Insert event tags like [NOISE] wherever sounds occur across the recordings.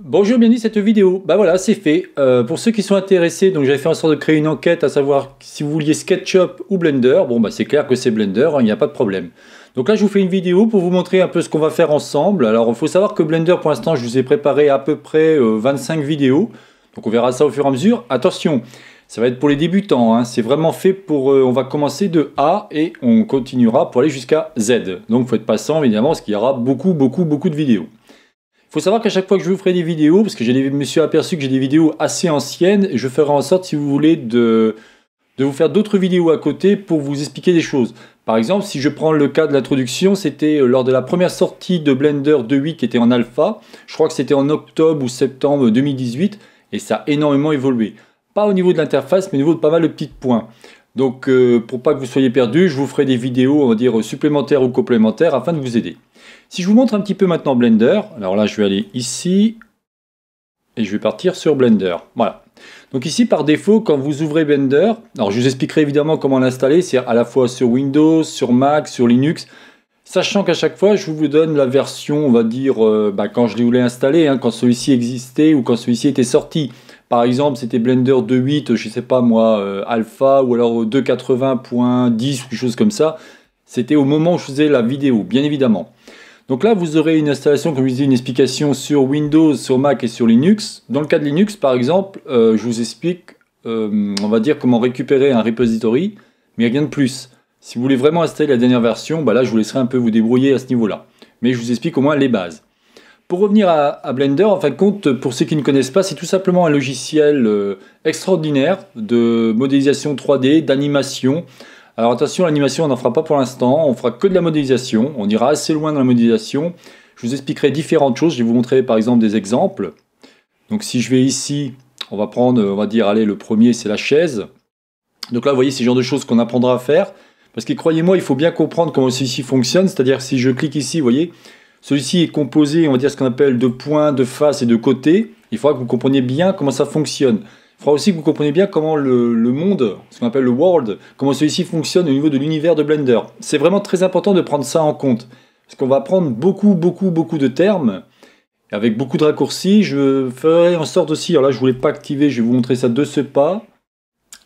Bonjour, bienvenue à cette vidéo. Bah voilà, c'est fait. Euh, pour ceux qui sont intéressés, donc j'avais fait en sorte de créer une enquête à savoir si vous vouliez SketchUp ou Blender. Bon bah c'est clair que c'est Blender, hein, il n'y a pas de problème. Donc là je vous fais une vidéo pour vous montrer un peu ce qu'on va faire ensemble. Alors il faut savoir que Blender pour l'instant je vous ai préparé à peu près 25 euh, vidéos. Donc on verra ça au fur et à mesure. Attention, ça va être pour les débutants. Hein. C'est vraiment fait pour... Euh, on va commencer de A et on continuera pour aller jusqu'à Z. Donc faut être patient évidemment parce qu'il y aura beaucoup beaucoup beaucoup de vidéos faut savoir qu'à chaque fois que je vous ferai des vidéos, parce que je me suis aperçu que j'ai des vidéos assez anciennes, je ferai en sorte, si vous voulez, de, de vous faire d'autres vidéos à côté pour vous expliquer des choses. Par exemple, si je prends le cas de l'introduction, c'était euh, lors de la première sortie de Blender 2.8 qui était en alpha. Je crois que c'était en octobre ou septembre 2018 et ça a énormément évolué. Pas au niveau de l'interface, mais au niveau de pas mal de petits points. Donc euh, pour pas que vous soyez perdu, je vous ferai des vidéos, dire, supplémentaires ou complémentaires afin de vous aider. Si je vous montre un petit peu maintenant Blender, alors là je vais aller ici et je vais partir sur Blender. Voilà. Donc ici par défaut quand vous ouvrez Blender, alors je vous expliquerai évidemment comment l'installer, c'est à la fois sur Windows, sur Mac, sur Linux, sachant qu'à chaque fois je vous donne la version, on va dire, euh, bah, quand je l'ai installé, hein, quand celui-ci existait ou quand celui-ci était sorti. Par exemple, c'était Blender 2.8, je sais pas moi, euh, Alpha, ou alors 2.80.10, quelque chose comme ça. C'était au moment où je faisais la vidéo, bien évidemment. Donc là, vous aurez une installation, comme je disais, une explication sur Windows, sur Mac et sur Linux. Dans le cas de Linux, par exemple, euh, je vous explique, euh, on va dire, comment récupérer un repository, mais rien de plus. Si vous voulez vraiment installer la dernière version, bah là, je vous laisserai un peu vous débrouiller à ce niveau-là. Mais je vous explique au moins les bases. Pour revenir à, Blender, en fin de compte, pour ceux qui ne connaissent pas, c'est tout simplement un logiciel euh, extraordinaire de modélisation 3D, d'animation. Alors attention, l'animation, on n'en fera pas pour l'instant, on fera que de la modélisation, on ira assez loin dans la modélisation. Je vous expliquerai différentes choses, je vais vous montrer par exemple des exemples. Donc si je vais ici, on va prendre, on va dire, allez, le premier c'est la chaise. Donc là, vous voyez, c'est le genre de choses qu'on apprendra à faire. Parce que croyez-moi, il faut bien comprendre comment ceci fonctionne. C'est-à-dire, si je clique ici, vous voyez, celui-ci est composé, on va dire ce qu'on appelle de points, de faces et de côtés. Il faudra que vous compreniez bien comment ça fonctionne. Il faudra aussi que vous compreniez bien comment le, monde, ce qu'on appelle le world, comment celui-ci fonctionne au niveau de l'univers de Blender. C'est vraiment très important de prendre ça en compte. Parce qu'on va prendre beaucoup, beaucoup, beaucoup de termes. Avec beaucoup de raccourcis, je ferai en sorte aussi, alors là je ne voulais pas activer, je vais vous montrer ça de ce pas.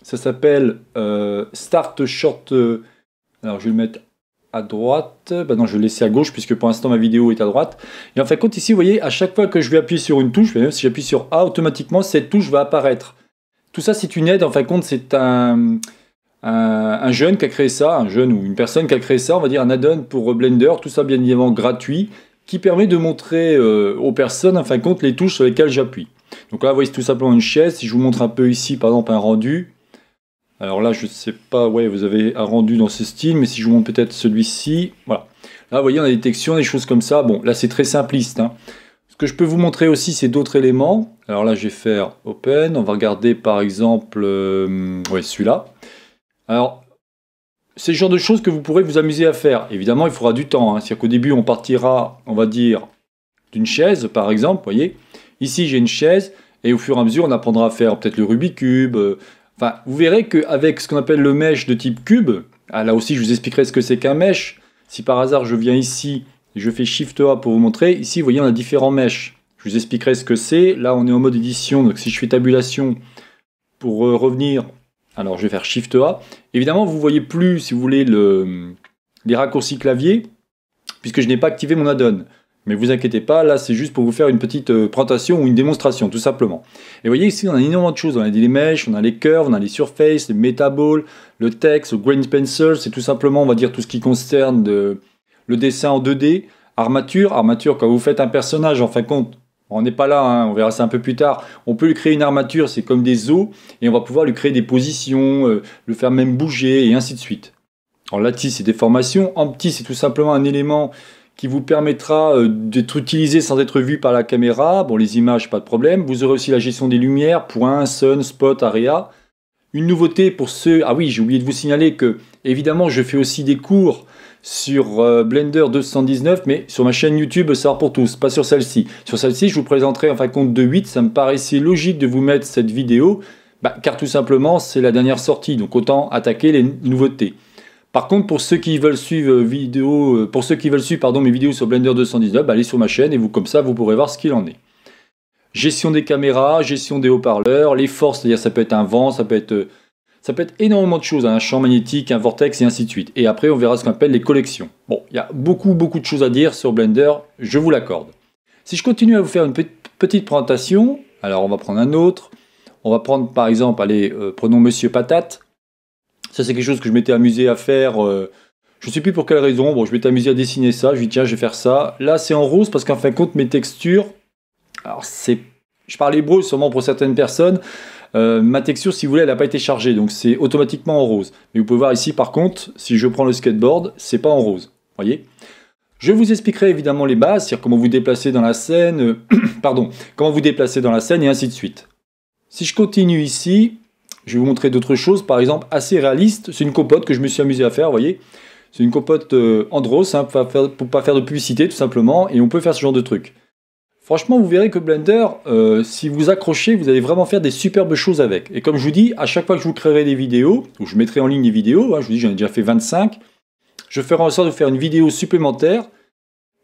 Ça s'appelle euh, Start Short, euh, alors je vais le mettre à droite. Bah non, je vais laisser à gauche puisque pour l'instant ma vidéo est à droite. Et en fin de compte, ici, vous voyez, à chaque fois que je vais appuyer sur une touche, si j'appuie sur A, automatiquement cette touche va apparaître. Tout ça, c'est une aide. En fin de compte, c'est un, jeune qui a créé ça, un jeune ou une personne qui a créé ça, on va dire un add-on pour Blender, tout ça bien évidemment gratuit, qui permet de montrer euh, aux personnes, en fin de compte, les touches sur lesquelles j'appuie. Donc là, vous voyez, tout simplement une chaise. Si je vous montre un peu ici, par exemple, un rendu, alors là, je ne sais pas, ouais, vous avez un rendu dans ce style, mais si je vous montre peut-être celui-ci, voilà. Là, vous voyez, on a des textures, des choses comme ça. Bon, là, c'est très simpliste. Hein. Ce que je peux vous montrer aussi, c'est d'autres éléments. Alors là, je vais faire Open. On va regarder, par exemple, euh, celui-là. Alors, c'est le genre de choses que vous pourrez vous amuser à faire. Évidemment, il faudra du temps. Hein. C'est-à-dire qu'au début, on partira, on va dire, d'une chaise, par exemple, vous voyez. Ici, j'ai une chaise. Et au fur et à mesure, on apprendra à faire peut-être le Rubik's Cube, euh, vous verrez qu'avec ce qu'on appelle le mesh de type cube, ah, là aussi je vous expliquerai ce que c'est qu'un mesh. Si par hasard je viens ici et je fais Shift A pour vous montrer, ici vous voyez on a différents meshes. Je vous expliquerai ce que c'est. Là on est en mode édition, donc si je fais tabulation pour euh, revenir, alors je vais faire Shift A. Évidemment vous voyez plus si vous voulez les raccourcis clavier puisque je n'ai pas activé mon add-on. Mais vous inquiétez pas, là c'est juste pour vous faire une petite euh, présentation ou une démonstration, tout simplement. Et vous voyez ici, on a énormément de choses. On a des mèches, on a les curves, on a les surfaces, les metaballs, le texte, le grain pencil, c'est tout simplement, on va dire, tout ce qui concerne euh, le dessin en 2D. Armature, armature, quand vous faites un personnage, en fin de compte, on n'est pas là, hein, on verra ça un peu plus tard. On peut lui créer une armature, c'est comme des os, et on va pouvoir lui créer des positions, euh, le faire même bouger, et ainsi de suite. En lattice et déformation, En petit, c'est tout simplement un élément qui vous permettra euh, d'être utilisé sans être vu par la caméra. Bon, les images, pas de problème. Vous aurez aussi la gestion des lumières, points, sun, spot, area. Une nouveauté pour ceux... Ah oui, j'ai oublié de vous signaler que, évidemment, je fais aussi des cours sur euh, Blender 219, mais sur ma chaîne YouTube va pour tous, pas sur celle-ci. Sur celle-ci, je vous présenterai en fin de compte de 8. Ça me paraissait logique de vous mettre cette vidéo, bah, car tout simplement, c'est la dernière sortie, donc autant attaquer les nouveautés. Par contre, pour ceux qui veulent suivre euh, vidéo, euh, pour ceux qui veulent suivre mes vidéos sur Blender 219, bah, allez sur ma chaîne et vous comme ça vous pourrez voir ce qu'il en est. Gestion des caméras, gestion des haut-parleurs, les forces, c'est-à-dire ça peut être un vent, ça peut être, euh, ça peut énormément de choses, hein, un champ magnétique, un vortex et ainsi de suite. Et après on verra ce qu'on appelle les collections. Bon, il y a beaucoup beaucoup de choses à dire sur Blender, je vous l'accorde. Si je continue à vous faire une petite présentation, alors on va prendre un autre. On va prendre par exemple, allez, prenons Monsieur Patate. Ça, c'est quelque chose que je m'étais amusé à faire. Euh, je ne sais plus pour quelle raison. Bon, je m'étais amusé à dessiner ça. Je lui dis tiens, je vais faire ça. Là, c'est en rose parce qu'en fin de compte, mes textures. Alors, c'est. Je parle hébreu sûrement pour certaines personnes. Euh, ma texture, si vous voulez, elle n'a pas été chargée, donc c'est automatiquement en rose. Mais vous pouvez voir ici, par contre, si je prends le skateboard, c'est pas en rose. Voyez. Je vous expliquerai évidemment les bases, c'est-à-dire comment vous déplacer dans la scène, euh, [CLEARS THROAT] pardon, comment vous déplacer dans la scène et ainsi de suite. Si je continue ici, je vais vous montrer d'autres choses, par exemple, assez réaliste, C'est une compote que je me suis amusé à faire, vous voyez. C'est une compote euh, Andros, hein, pour, ne pas faire de publicité tout simplement, et on peut faire ce genre de truc. Franchement, vous verrez que Blender, euh, si vous accrochez, vous allez vraiment faire des superbes choses avec. Et comme je vous dis, à chaque fois que je vous créerai des vidéos, ou je mettrai en ligne des vidéos, hein, je vous dis j'en ai déjà fait 25, je ferai en sorte de faire une vidéo supplémentaire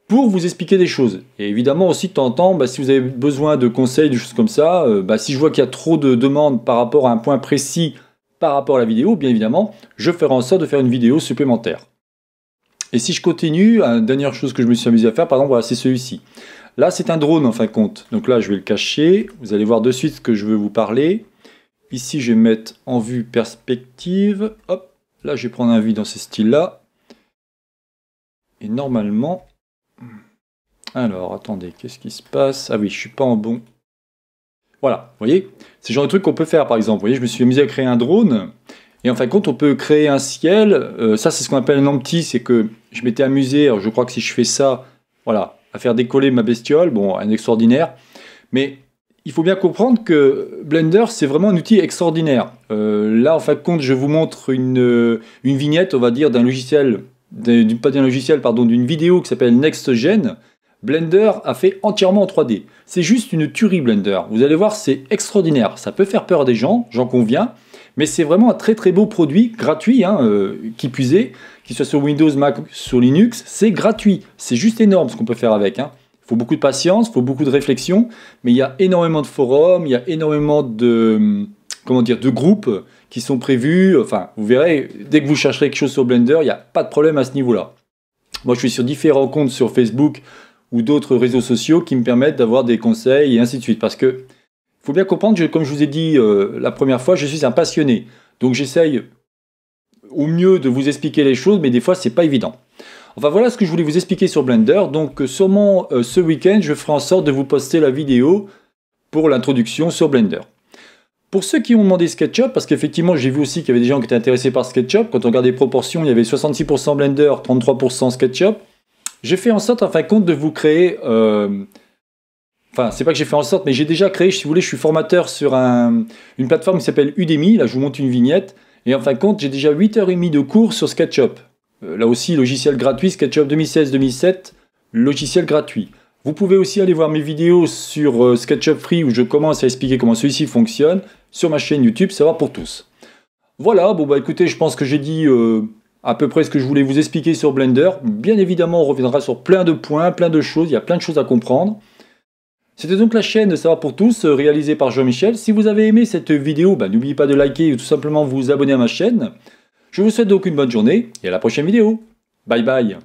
pour vous expliquer des choses. Et évidemment aussi, de temps en temps, bah, si vous avez besoin de conseils, de choses comme ça, euh, bah, si je vois qu'il y a trop de demandes par rapport à un point précis par rapport à la vidéo, bien évidemment, je ferai en sorte de faire une vidéo supplémentaire. Et si je continue, dernière chose que je me suis amusé à faire, par exemple, voilà, c'est celui-ci. Là, c'est un drone en fin de compte. Donc là, je vais le cacher. Vous allez voir de suite ce que je veux vous parler. Ici, je vais mettre en vue perspective. Hop, là, je vais prendre un vue dans ce style-là. Et normalement, Hmm. Alors, attendez, qu'est-ce qui se passe Ah oui, je suis pas en bon. Voilà, vous voyez C'est le genre de truc qu'on peut faire, par exemple. Vous voyez, je me suis amusé à créer un drone. Et en fin de compte, on peut créer un ciel. Euh, ça, c'est ce qu'on appelle un empty. C'est que je m'étais amusé, je crois que si je fais ça, voilà, à faire décoller ma bestiole, bon, un extraordinaire. Mais il faut bien comprendre que Blender, c'est vraiment un outil extraordinaire. Euh, là, en fin de compte, je vous montre une euh, vignette, on va dire, d'un logiciel d'une pas logiciel, pardon, d'une vidéo qui s'appelle NextGen, Blender a fait entièrement en 3D. C'est juste une tuerie Blender. Vous allez voir, c'est extraordinaire. Ça peut faire peur à des gens, j'en conviens, mais c'est vraiment un très très beau produit gratuit, hein, euh, qui puisait, qu'il soit sur Windows, Mac, sur Linux, c'est gratuit. C'est juste énorme ce qu'on peut faire avec. Hein. Il faut beaucoup de patience, il faut beaucoup de réflexion, mais il y a énormément de forums, il y a énormément de comment dire, de groupes qui sont prévus. Enfin, vous verrez, dès que vous chercherez quelque chose sur Blender, il n'y a pas de problème à ce niveau-là. Moi, je suis sur différents comptes sur Facebook ou d'autres réseaux sociaux qui me permettent d'avoir des conseils et ainsi de suite. Parce que faut bien comprendre, que, comme je vous ai dit euh, la première fois, je suis un passionné. Donc j'essaye au mieux de vous expliquer les choses, mais des fois, ce n'est pas évident. Enfin voilà ce que je voulais vous expliquer sur Blender. Donc euh, sûrement euh, ce week-end, je ferai en sorte de vous poster la vidéo pour l'introduction sur Blender. Pour ceux qui ont demandé SketchUp, parce qu'effectivement j'ai vu aussi qu'il y avait des gens qui étaient intéressés par SketchUp, quand on regardait les proportions, il y avait 66% Blender, 33% SketchUp, j'ai fait en sorte en fin de compte de vous créer... Euh, enfin, c'est pas que j'ai fait en sorte, mais j'ai déjà créé, si vous voulez, je suis formateur sur une plateforme qui s'appelle Udemy, là je vous montre une vignette, et en fin de compte j'ai déjà 8h30 de cours sur SketchUp. Euh, là aussi, logiciel gratuit, SketchUp 2016-2007, logiciel gratuit. Vous pouvez aussi aller voir mes vidéos sur euh, SketchUp Free où je commence à expliquer comment celui-ci fonctionne sur ma chaîne YouTube, ça va pour tous. Voilà, bon bah écoutez, je pense que j'ai dit euh, à peu près ce que je voulais vous expliquer sur Blender. Bien évidemment, on reviendra sur plein de points, plein de choses, il y a plein de choses à comprendre. C'était donc la chaîne Ça pour tous, euh, réalisée par Jean-Michel. Si vous avez aimé cette vidéo, bah, n'oubliez pas de liker ou tout simplement vous abonner à ma chaîne. Je vous souhaite donc une bonne journée et à la prochaine vidéo. Bye bye